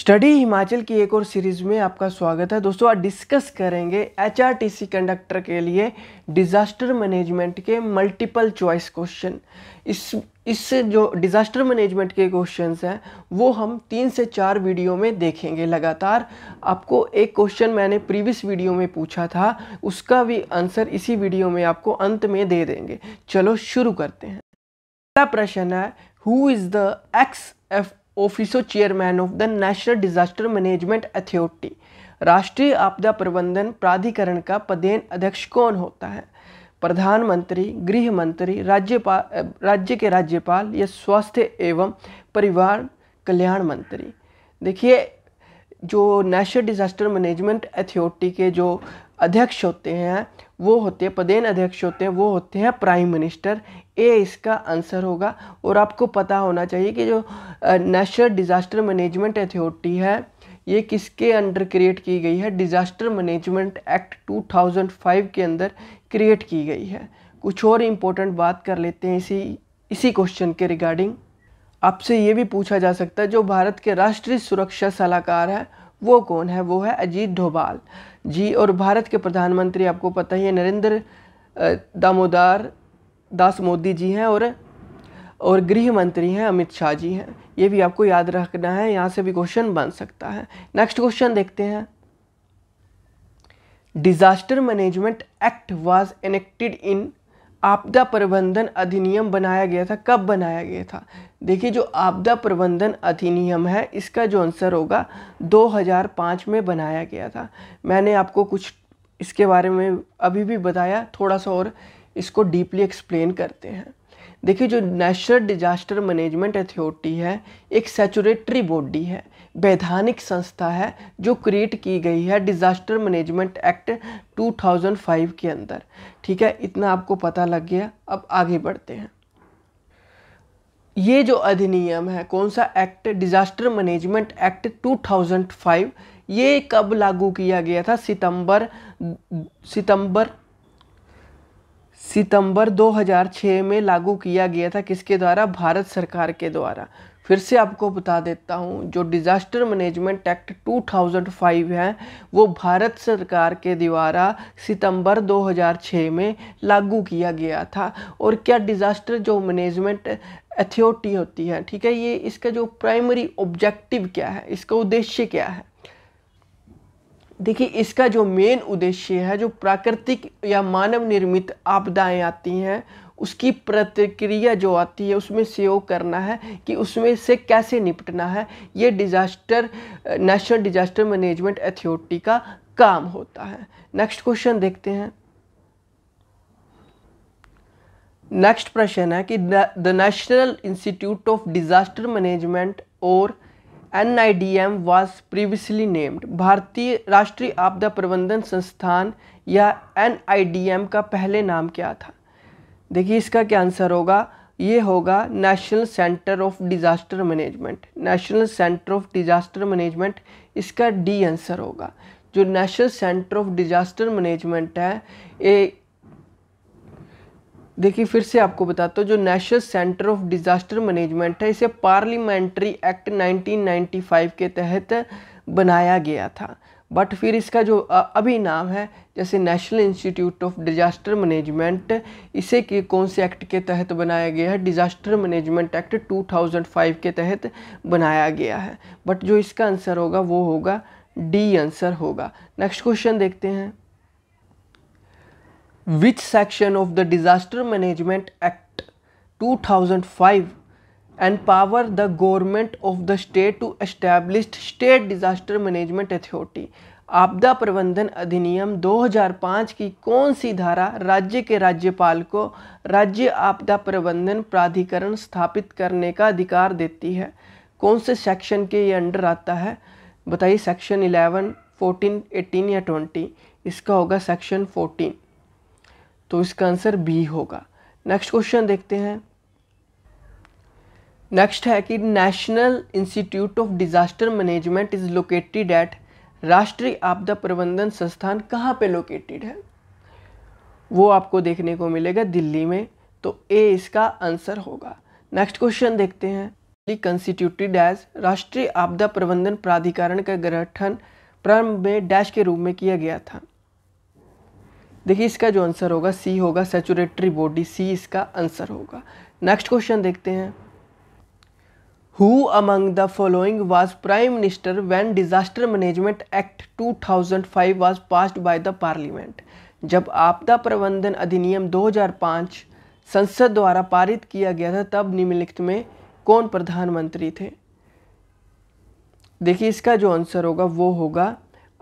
study Himachal की एक और सीरीज़ में आपका स्वागत है दोस्तों आज डिस्कस करेंगे एच कंडक्टर के लिए डिज़ास्टर मैनेजमेंट के मल्टीपल चॉइस क्वेश्चन इस इस जो डिज़ास्टर मैनेजमेंट के क्वेश्चंस हैं वो हम तीन से चार वीडियो में देखेंगे लगातार आपको एक क्वेश्चन मैंने प्रीवियस वीडियो में पूछा था उसका भी आंसर इसी वीडियो में आपको अंत में दे देंगे चलो शुरू करते हैं पहला प्रश्न है who is the ex officio chairman of the national disaster management authority राष्ट्रीय आपदा प्रबंधन प्राधिकरण का पदेन अध्यक्ष कौन होता है प्रधानमंत्री गृह मंत्री राज्यपाल राज्य के राज्यपाल या स्वास्थ्य एवं परिवार कल्याण मंत्री देखिए जो नेशनल डिजास्टर मैनेजमेंट अथॉरिटी के जो अध्यक्ष होते हैं वो होते हैं पदेन अध्यक्ष होते हैं वो होते हैं प्राइम मिनिस्टर ए इसका आंसर होगा और आपको पता होना चाहिए कि जो नेशनल डिज़ास्टर मैनेजमेंट अथॉरिटी है ये किसके अंडर क्रिएट की गई है डिज़ास्टर मैनेजमेंट एक्ट 2005 के अंदर क्रिएट की गई है कुछ और इम्पोर्टेंट बात कर लेते हैं इसी इसी क्वेश्चन के रिगार्डिंग आपसे ये भी पूछा जा सकता है जो भारत के राष्ट्रीय सुरक्षा सलाहकार है वो कौन है वो है अजीत डोभाल जी और भारत के प्रधानमंत्री आपको पता ही है नरेंद्र दामोदर दास मोदी जी हैं और और गृह मंत्री हैं अमित शाह जी हैं ये भी आपको याद रखना है यहाँ से भी क्वेश्चन बन सकता है नेक्स्ट क्वेश्चन देखते हैं disaster management act was enacted in आपदा प्रबंधन अधिनियम बनाया गया था कब बनाया गया था देखिए जो आपदा प्रबंधन अधिनियम है इसका जो आंसर होगा 2005 में बनाया गया था मैंने आपको कुछ इसके बारे में अभी भी बताया थोड़ा सा और इसको डीपली एक्सप्लेन करते हैं देखिए जो नेशनल डिजास्टर मैनेजमेंट अथॉरिटी है एक सेचुरेटरी बॉडी है वैधानिक संस्था है जो क्रिएट की गई है डिजास्टर मैनेजमेंट एक्ट 2005 के अंदर ठीक है इतना आपको पता लग गया अब आगे बढ़ते हैं ये जो अधिनियम है कौन सा एक्ट डिजास्टर मैनेजमेंट एक्ट 2005 ये कब लागू किया गया था सितंबर सितंबर सितंबर 2006 में लागू किया गया था किसके द्वारा भारत सरकार के द्वारा फिर से आपको बता देता हूँ जो डिज़ास्टर मैनेजमेंट एक्ट 2005 है वो भारत सरकार के द्वारा सितंबर 2006 में लागू किया गया था और क्या डिज़ास्टर जो मैनेजमेंट अथॉरिटी होती है ठीक है ये इसका जो प्राइमरी ऑब्जेक्टिव क्या है इसका उद्देश्य क्या है देखिए इसका जो मेन उद्देश्य है जो प्राकृतिक या मानव निर्मित आपदाएं आती हैं उसकी प्रतिक्रिया जो आती है उसमें सेव करना है कि उसमें से कैसे निपटना है ये disaster national disaster management authority का काम होता है नेक्स्ट क्वेश्चन देखते हैं नेक्स्ट प्रश्न है कि the national institute of disaster management और एन वाज प्रीवियसली नेम्ड भारतीय राष्ट्रीय आपदा प्रबंधन संस्थान या एन का पहले नाम क्या था देखिए इसका क्या आंसर होगा ये होगा national centre of disaster management national centre of disaster management इसका डी आंसर होगा जो national centre of disaster management है ये देखिए फिर से आपको बताता हूँ जो national centre of disaster management है इसे पार्लियामेंट्री एक्ट 1995 के तहत बनाया गया था बट फिर इसका जो अभी नाम है जैसे national institute of disaster management इसे के कौन से एक्ट के तहत बनाया गया है डिज़ास्टर मैनेजमेंट एक्ट 2005 के तहत बनाया गया है बट जो इसका आंसर होगा वो होगा डी आंसर होगा नेक्स्ट क्वेश्चन देखते हैं which section of the disaster management act 2005 empower the government of the state to establish state disaster management authority आपदा प्रबंधन अधिनियम 2005 की कौन सी धारा राज्य के राज्यपाल को राज्य आपदा प्रबंधन प्राधिकरण स्थापित करने का अधिकार देती है कौन से सेक्शन के ये अंडर आता है बताइए सेक्शन 11, 14, 18 या 20 इसका होगा सेक्शन 14 तो इसका आंसर बी होगा नेक्स्ट क्वेश्चन देखते हैं नेक्स्ट है कि national institute of disaster management is located at राष्ट्रीय आपदा प्रबंधन संस्थान कहाँ पे लोकेटेड है वो आपको देखने को मिलेगा दिल्ली में तो ए इसका आंसर होगा नेक्स्ट क्वेश्चन देखते हैं दिल्ली कंस्टिट्यूटेड एज राष्ट्रीय आपदा प्रबंधन प्राधिकरण का गठन प्रारंभ में डैश के रूप में किया गया था देखिए इसका जो आंसर होगा सी होगा सेचुरेटरी बॉडी सी इसका आंसर होगा नेक्स्ट क्वेश्चन देखते हैं who among the following was prime minister when disaster management act 2005 was passed by the parliament जब आपदा प्रबंधन अधिनियम 2005 संसद द्वारा पारित किया गया था तब निम्नलिखित में कौन प्रधानमंत्री थे देखिए इसका जो आंसर होगा वो होगा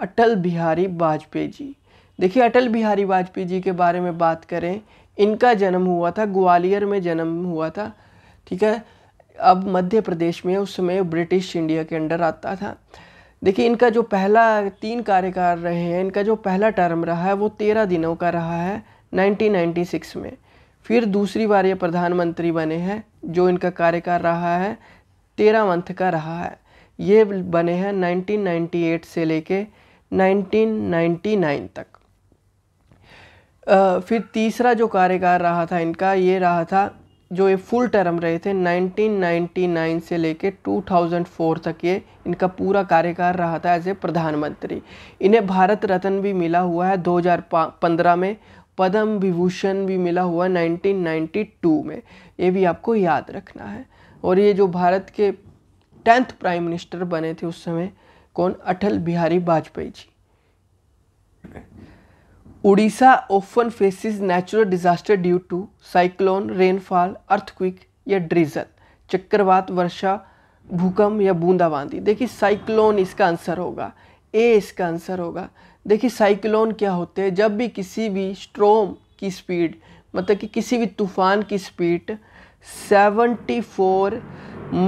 अटल बिहारी वाजपेयी जी देखिए अटल बिहारी वाजपेयी जी के बारे में बात करें इनका जन्म हुआ था ग्वालियर में जन्म हुआ था ठीक है अब मध्य प्रदेश में उस समय ब्रिटिश इंडिया के अंडर आता था देखिए इनका जो पहला तीन कार्यकाल रहे हैं इनका जो पहला टर्म रहा है वो तेरह दिनों का रहा है 1996 में फिर दूसरी बार ये प्रधानमंत्री बने हैं जो इनका कार्यकाल रहा है तेरह मंथ का रहा है ये बने हैं 1998 से लेके 1999 तक फिर तीसरा जो कार्यकाल रहा था इनका ये रहा था जो ये फुल टर्म रहे थे 1999 से लेके 2004 तक ये इनका पूरा कार्यकाल रहा था एज ए प्रधानमंत्री इन्हें भारत रत्न भी मिला हुआ है 2015 में पद्म विभूषण भी मिला हुआ 1992 में ये भी आपको याद रखना है और ये जो भारत के टेंथ प्राइम मिनिस्टर बने थे उस समय कौन Atal Bihari Vajpayee ji Orissa often faces natural disaster due to cyclone rainfall earthquake या ड्रीजल चक्रवात वर्षा भूकंप या बूंदाबांदी देखिए साइक्लोन इसका आंसर होगा ए इसका आंसर होगा देखिए साइक्लोन क्या होते हैं जब भी किसी भी स्ट्रोम की स्पीड मतलब कि किसी भी तूफान की स्पीड 74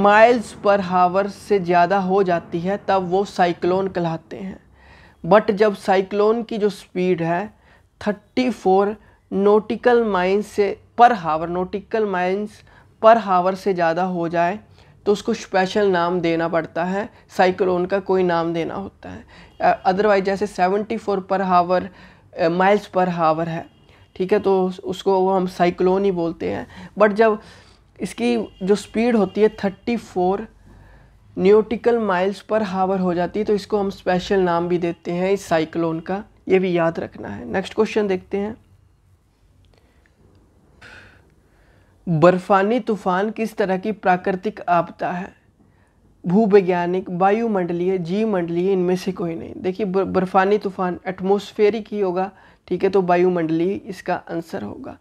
माइल्स पर हावर से ज़्यादा हो जाती है तब वो साइक्लोन कहलाते हैं बट जब साइक्लोन की जो स्पीड है थर्टी फोर नोटिकल माइल्स से पर हावर नोटिकल माइल्स पर हावर से ज़्यादा हो जाए तो उसको स्पेशल नाम देना पड़ता है साइक्लोन का कोई नाम देना होता है अदरवाइज जैसे 74 पर हावर माइल्स पर हावर है ठीक है तो उसको वो हम साइक्लोन ही बोलते हैं बट जब इसकी जो स्पीड होती है 34 न्यूटिकल माइल्स पर हावर हो जाती है तो इसको हम स्पेशल नाम भी देते हैं इस साइक्लोन का ये भी याद रखना है नेक्स्ट क्वेश्चन देखते हैं बर्फानी तूफान किस तरह की प्राकृतिक आपदा है भूवैज्ञानिक वायुमंडलीय जीव मंडलीय इनमें से कोई नहीं देखिए बर्फानी तूफान एटमोस्फेरिक ही होगा ठीक है तो वायुमंडलीय इसका आंसर होगा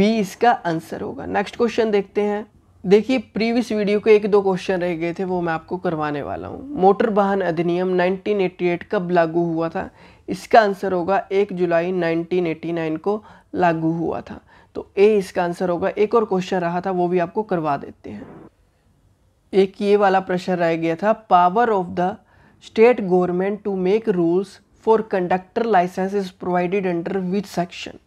बी इसका आंसर होगा नेक्स्ट क्वेश्चन देखते हैं देखिए प्रीवियस वीडियो के एक दो क्वेश्चन रह गए थे वो मैं आपको करवाने वाला हूँ मोटर वाहन अधिनियम 1988 कब लागू हुआ था इसका आंसर होगा एक जुलाई 1989 को लागू हुआ था तो ए इसका आंसर होगा एक और क्वेश्चन रहा था वो भी आपको करवा देते हैं एक ये वाला प्रश्न रह गया था power of the state government to make rules for conductor licence is provided under which section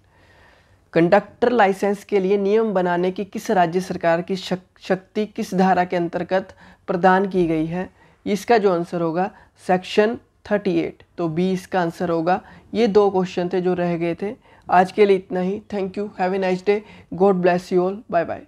conductor licence के लिए नियम बनाने की किस राज्य सरकार की शक, शक्ति किस धारा के अंतर्गत प्रदान की गई है इसका जो आंसर होगा सेक्शन थर्टी एट तो बी इसका आंसर होगा ये दो क्वेश्चन थे जो रह गए थे आज के लिए इतना ही thank you have a nice day God bless you all bye bye